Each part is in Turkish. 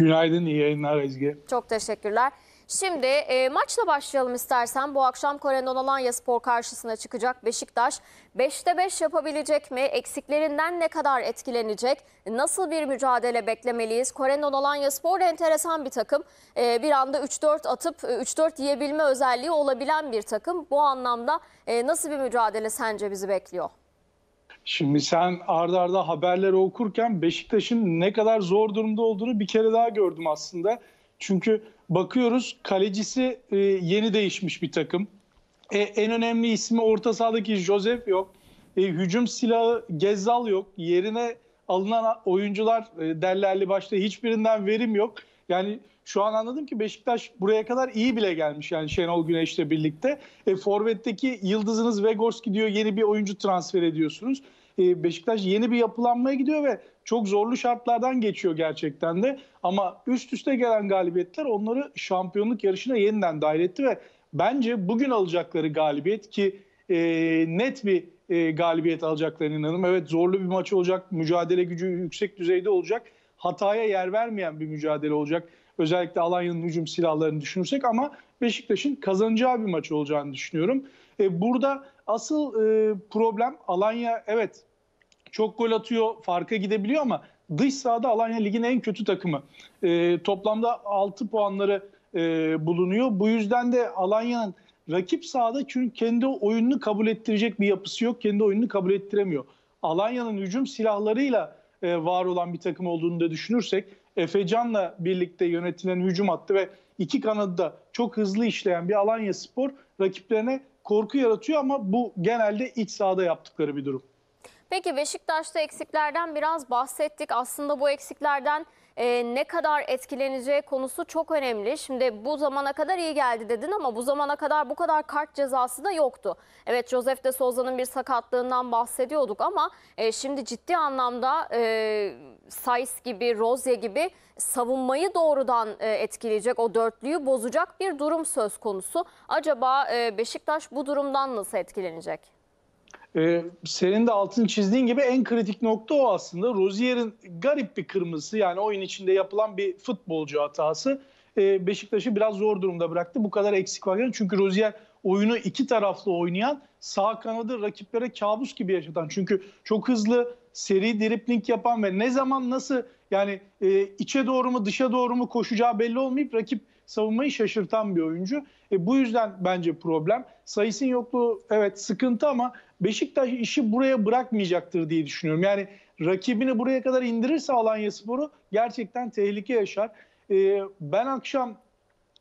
Günaydın, iyi yayınlar Ezgi. Çok teşekkürler. Şimdi e, maçla başlayalım istersen. Bu akşam Kore'nin Alanya Spor karşısına çıkacak Beşiktaş. 5'te 5 yapabilecek mi? Eksiklerinden ne kadar etkilenecek? Nasıl bir mücadele beklemeliyiz? Kore'nin Alanya Spor enteresan bir takım. E, bir anda 3-4 atıp 3-4 e, yiyebilme özelliği olabilen bir takım. Bu anlamda e, nasıl bir mücadele sence bizi bekliyor? Şimdi sen ardarda arda haberleri okurken Beşiktaş'ın ne kadar zor durumda olduğunu bir kere daha gördüm aslında. Çünkü bakıyoruz kalecisi e, yeni değişmiş bir takım. E, en önemli ismi orta sahadaki Josef yok. E, hücum silahı Gezzal yok. Yerine alınan oyuncular e, derlerli başta hiçbirinden verim yok. Yani şu an anladım ki Beşiktaş buraya kadar iyi bile gelmiş yani Şenol Güneş'le birlikte. E, Forvet'teki yıldızınız Vegors gidiyor yeni bir oyuncu transfer ediyorsunuz. E, Beşiktaş yeni bir yapılanmaya gidiyor ve çok zorlu şartlardan geçiyor gerçekten de. Ama üst üste gelen galibiyetler onları şampiyonluk yarışına yeniden dahil etti ve bence bugün alacakları galibiyet ki e, net bir e, galibiyet alacaklarına inanırım. Evet zorlu bir maç olacak, mücadele gücü yüksek düzeyde olacak, hataya yer vermeyen bir mücadele olacak. Özellikle Alanya'nın hücum silahlarını düşünürsek ama Beşiktaş'ın kazanacağı bir maç olacağını düşünüyorum. E, burada asıl e, problem Alanya evet çok gol atıyor, farka gidebiliyor ama dış sahada Alanya Ligi'nin en kötü takımı. E, toplamda 6 puanları e, bulunuyor. Bu yüzden de Alanya'nın rakip sahada çünkü kendi oyununu kabul ettirecek bir yapısı yok. Kendi oyununu kabul ettiremiyor. Alanya'nın hücum silahlarıyla e, var olan bir takım olduğunu da düşünürsek Efecan'la birlikte yönetilen hücum hattı ve iki kanadı da çok hızlı işleyen bir Alanya Spor rakiplerine korku yaratıyor ama bu genelde iç sahada yaptıkları bir durum. Peki Beşiktaş'ta eksiklerden biraz bahsettik. Aslında bu eksiklerden e, ne kadar etkileneceği konusu çok önemli. Şimdi bu zamana kadar iyi geldi dedin ama bu zamana kadar bu kadar kart cezası da yoktu. Evet Josef de Souza'nın bir sakatlığından bahsediyorduk ama e, şimdi ciddi anlamda e, Sais gibi, Rozya gibi savunmayı doğrudan e, etkileyecek, o dörtlüyü bozacak bir durum söz konusu. Acaba e, Beşiktaş bu durumdan nasıl etkilenecek? Ee, senin de altını çizdiğin gibi en kritik nokta o aslında. Rozier'in garip bir kırmızısı yani oyun içinde yapılan bir futbolcu hatası e, Beşiktaş'ı biraz zor durumda bıraktı. Bu kadar eksik varken çünkü Rozier oyunu iki taraflı oynayan sağ kanadı rakiplere kabus gibi yaşatan. Çünkü çok hızlı seri dripling yapan ve ne zaman nasıl yani e, içe doğru mu dışa doğru mu koşacağı belli olmayıp rakip savunmayı şaşırtan bir oyuncu. E, bu yüzden bence problem. Sayısın yokluğu evet sıkıntı ama Beşiktaş işi buraya bırakmayacaktır diye düşünüyorum. Yani rakibini buraya kadar indirirse Alanya Sporu gerçekten tehlike yaşar. Ee, ben akşam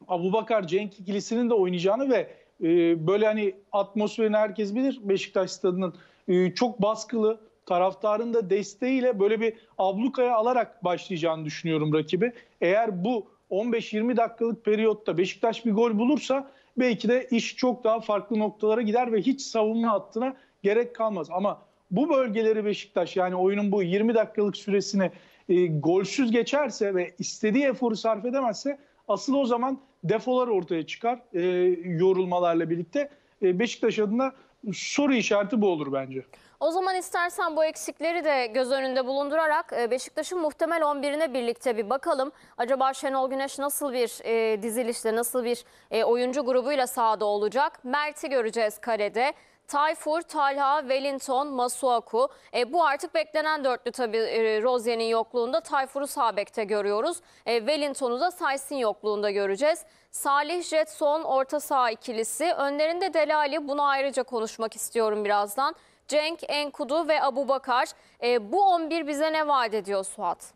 Abubakar Cenk ikilisinin de oynayacağını ve e, böyle hani atmosferini herkes bilir Beşiktaş stadının e, çok baskılı taraftarın da desteğiyle böyle bir ablukaya alarak başlayacağını düşünüyorum rakibi. Eğer bu 15-20 dakikalık periyotta Beşiktaş bir gol bulursa belki de iş çok daha farklı noktalara gider ve hiç savunma hattına gerek kalmaz. Ama bu bölgeleri Beşiktaş yani oyunun bu 20 dakikalık süresini e, golsüz geçerse ve istediği eforu sarf edemezse asıl o zaman defolar ortaya çıkar e, yorulmalarla birlikte. E, Beşiktaş adına soru işareti bu olur bence. O zaman istersen bu eksikleri de göz önünde bulundurarak e, Beşiktaş'ın muhtemel 11'ine birlikte bir bakalım. Acaba Şenol Güneş nasıl bir e, dizilişle, nasıl bir e, oyuncu grubuyla sahada olacak? Mert'i göreceğiz kalede. Tayfur, Talha, Wellington, Masuaku. E, bu artık beklenen dörtlü tabii e, Rozier'in yokluğunda. Tayfur'u sağ görüyoruz. E, Wellington'u da Saysin yokluğunda göreceğiz. Salih Jetson orta saha ikilisi. Önlerinde Delali bunu ayrıca konuşmak istiyorum birazdan. Cenk, Enkudu ve Abu Bakar. E, bu 11 bize ne vaat ediyor Suat?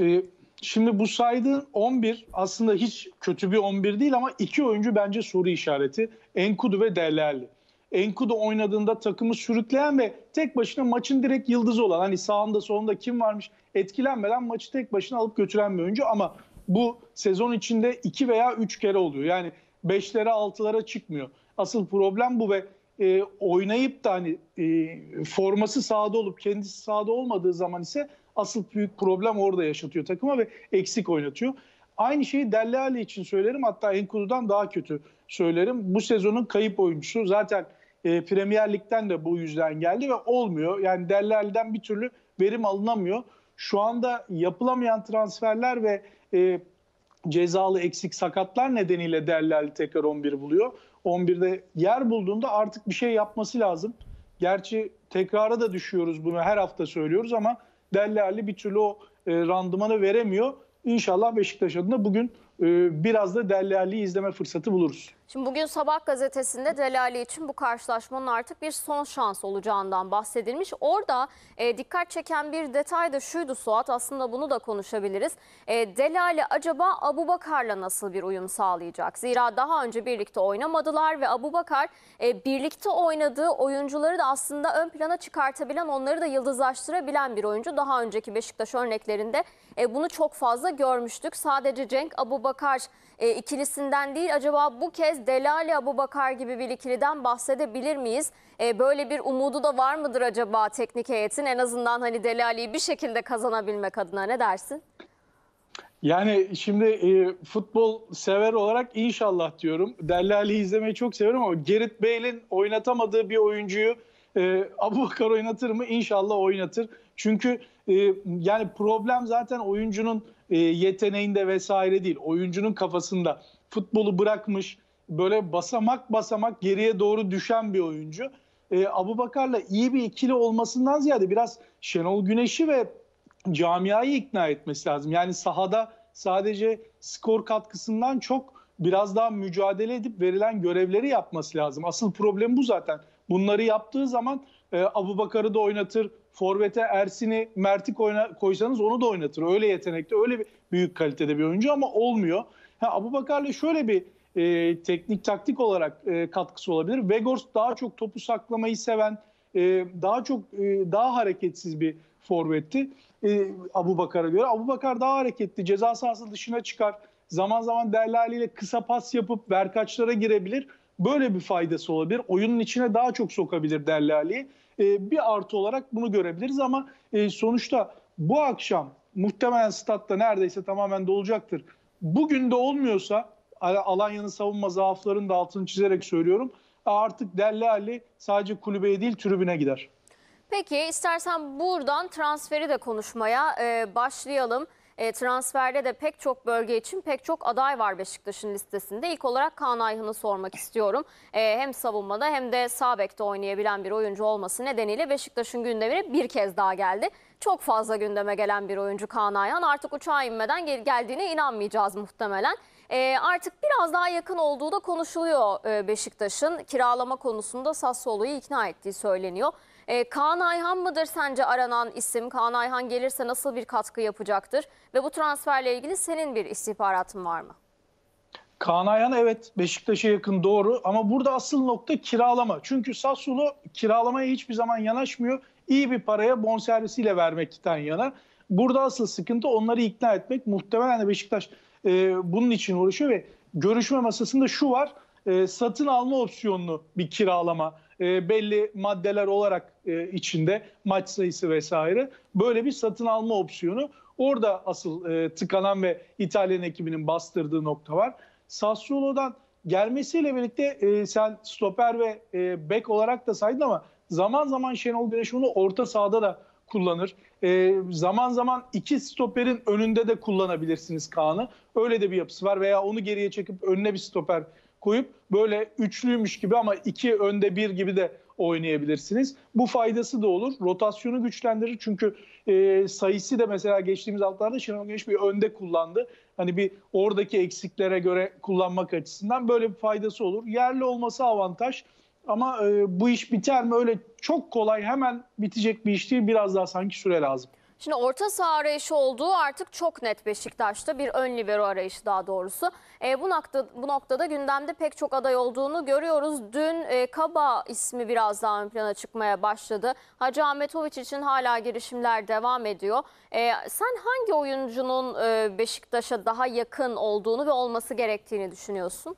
E, şimdi bu saydığın 11 aslında hiç kötü bir 11 değil ama iki oyuncu bence soru işareti. Enkudu ve Delali. Enkudu oynadığında takımı sürükleyen ve tek başına maçın direkt yıldızı olan hani sağında solunda kim varmış etkilenmeden maçı tek başına alıp götüren bir oyuncu ama bu sezon içinde 2 veya 3 kere oluyor. Yani 5'lere 6'lara çıkmıyor. Asıl problem bu ve e, oynayıp da hani e, forması sahada olup kendisi sahada olmadığı zaman ise asıl büyük problem orada yaşatıyor takıma ve eksik oynatıyor. Aynı şeyi Delle için söylerim hatta Enkudu'dan daha kötü söylerim. Bu sezonun kayıp oyuncusu zaten e, Premier Lig'den de bu yüzden geldi ve olmuyor. Yani Dellal'den bir türlü verim alınamıyor. Şu anda yapılamayan transferler ve e, cezalı eksik sakatlar nedeniyle Dellal tekrar 11 buluyor. 11'de yer bulduğunda artık bir şey yapması lazım. Gerçi tekrara da düşüyoruz bunu her hafta söylüyoruz ama Dellali bir türlü o e, randımanı veremiyor. İnşallah Beşiktaş adına bugün e, biraz da Dellali'yi izleme fırsatı buluruz. Şimdi bugün sabah gazetesinde Delali için bu karşılaşmanın artık bir son şans olacağından bahsedilmiş. Orada e, dikkat çeken bir detay da şuydu Suat aslında bunu da konuşabiliriz. E, Delali acaba Abu Bakar'la nasıl bir uyum sağlayacak? Zira daha önce birlikte oynamadılar ve Abu Bakar e, birlikte oynadığı oyuncuları da aslında ön plana çıkartabilen onları da yıldızlaştırabilen bir oyuncu. Daha önceki Beşiktaş örneklerinde e, bunu çok fazla görmüştük. Sadece Cenk Abu Bakar e, ikilisinden değil acaba bu kez kez Delali Abubakar gibi bir ikiliden bahsedebilir miyiz? E, böyle bir umudu da var mıdır acaba teknik heyetin? En azından hani Delali'yi bir şekilde kazanabilmek adına ne dersin? Yani şimdi e, futbol sever olarak inşallah diyorum. Delali izlemeyi çok severim ama Gerrit Bale'in oynatamadığı bir oyuncuyu e, Abubakar oynatır mı? İnşallah oynatır. Çünkü e, yani problem zaten oyuncunun e, yeteneğinde vesaire değil. Oyuncunun kafasında futbolu bırakmış, böyle basamak basamak geriye doğru düşen bir oyuncu. E, Abu Bakar'la iyi bir ikili olmasından ziyade biraz Şenol Güneş'i ve camiayı ikna etmesi lazım. Yani sahada sadece skor katkısından çok biraz daha mücadele edip verilen görevleri yapması lazım. Asıl problem bu zaten. Bunları yaptığı zaman e, Abu Bakar'ı da oynatır, Forvet'e Ersin'i, Mert'i koysanız onu da oynatır. Öyle yetenekli, öyle bir büyük kalitede bir oyuncu ama olmuyor. Ha, Abu Bakar'la şöyle bir e, teknik taktik olarak e, katkısı olabilir. Weghorst daha çok topu saklamayı seven, e, daha çok e, daha hareketsiz bir forvetti e, Abu Bakar'a göre. Abu Bakar daha hareketli, ceza sahası dışına çıkar. Zaman zaman Delali ile kısa pas yapıp verkaçlara girebilir. Böyle bir faydası olabilir. Oyunun içine daha çok sokabilir Delali'yi. E, bir artı olarak bunu görebiliriz ama e, sonuçta bu akşam muhtemelen statta neredeyse tamamen dolacaktır. Bugün de olmuyorsa Alanya'nın savunma zaaflarının da altını çizerek söylüyorum. Artık Delle Ali sadece kulübeye değil tribüne gider. Peki istersen buradan transferi de konuşmaya e, başlayalım. E, transferde de pek çok bölge için pek çok aday var Beşiktaş'ın listesinde. İlk olarak Kaan Ayhan'ı sormak istiyorum. E, hem savunmada hem de sağ bekte oynayabilen bir oyuncu olması nedeniyle Beşiktaş'ın gündemine bir kez daha geldi. Çok fazla gündeme gelen bir oyuncu Kaan Ayhan. Artık uçağa inmeden gel geldiğine inanmayacağız muhtemelen. E, artık biraz daha yakın olduğu da konuşuluyor e, Beşiktaş'ın. Kiralama konusunda Sassuolo'yu ikna ettiği söyleniyor. E, Kaan Ayhan mıdır sence aranan isim? Kaan Ayhan gelirse nasıl bir katkı yapacaktır? Ve bu transferle ilgili senin bir istihbaratın var mı? Kaan Ayhan evet Beşiktaş'a yakın doğru ama burada asıl nokta kiralama. Çünkü Sassuolo kiralamaya hiçbir zaman yanaşmıyor. İyi bir paraya bonservisiyle vermekten yana. Burada asıl sıkıntı onları ikna etmek. Muhtemelen de Beşiktaş e, bunun için uğraşıyor ve görüşme masasında şu var. E, satın alma opsiyonlu bir kiralama e, belli maddeler olarak e, içinde maç sayısı vesaire böyle bir satın alma opsiyonu. Orada asıl e, tıkanan ve İtalyan ekibinin bastırdığı nokta var. Sassuolo'dan gelmesiyle birlikte e, sen stoper ve e, bek olarak da saydın ama zaman zaman Şenol Güneş onu orta sahada da kullanır. E, zaman zaman iki stoperin önünde de kullanabilirsiniz Kaan'ı. Öyle de bir yapısı var veya onu geriye çekip önüne bir stoper koyup böyle üçlüymüş gibi ama iki önde bir gibi de oynayabilirsiniz. Bu faydası da olur. Rotasyonu güçlendirir çünkü e, sayısı da mesela geçtiğimiz haftalarda Şenol Güneş bir önde kullandı. Hani bir oradaki eksiklere göre kullanmak açısından böyle bir faydası olur. Yerli olması avantaj ama e, bu iş biter mi öyle çok kolay hemen bitecek bir iş değil. Biraz daha sanki süre lazım. Şimdi orta saha arayışı olduğu artık çok net Beşiktaş'ta bir ön libero arayışı daha doğrusu. E, bu, nokta, bu noktada gündemde pek çok aday olduğunu görüyoruz. Dün e, Kaba ismi biraz daha ön plana çıkmaya başladı. Hacı Ahmetoviç için hala girişimler devam ediyor. E, sen hangi oyuncunun e, Beşiktaş'a daha yakın olduğunu ve olması gerektiğini düşünüyorsun?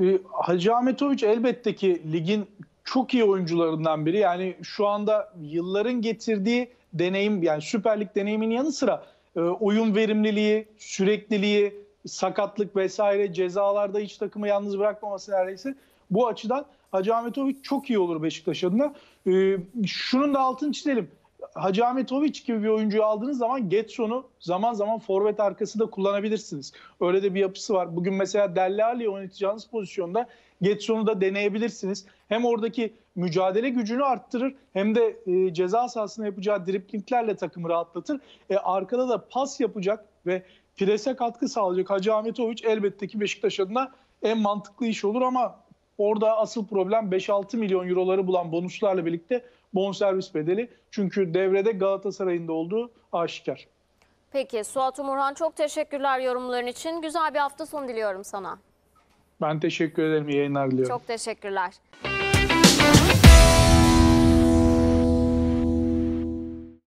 E, Hacı Ahmetoviç elbette ki ligin çok iyi oyuncularından biri. Yani şu anda yılların getirdiği deneyim yani Süper Lig deneyimin yanı sıra e, oyun verimliliği, sürekliliği, sakatlık vesaire cezalarda hiç takımı yalnız bırakmaması neredeyse bu açıdan Hacı Ahmetoviç çok iyi olur Beşiktaş adına. E, şunun da altını çizelim. Hacı Ahmetoviç gibi bir oyuncuyu aldığınız zaman Getson'u zaman zaman forvet arkası da kullanabilirsiniz. Öyle de bir yapısı var. Bugün mesela Delle Alli oynatacağınız pozisyonda Getson'u da deneyebilirsiniz. Hem oradaki mücadele gücünü arttırır hem de e, ceza sahasında yapacağı driplinglerle takımı rahatlatır. E, arkada da pas yapacak ve prese katkı sağlayacak Hacı Ahmetoviç elbette ki Beşiktaş adına en mantıklı iş olur ama Orada asıl problem 5-6 milyon euroları bulan bonuslarla birlikte bonservis bedeli. Çünkü devrede Galatasaray'ın da olduğu aşikar. Peki Suat Umurhan çok teşekkürler yorumların için. Güzel bir hafta sonu diliyorum sana. Ben teşekkür ederim. İyi yayınlar diliyorum. Çok teşekkürler.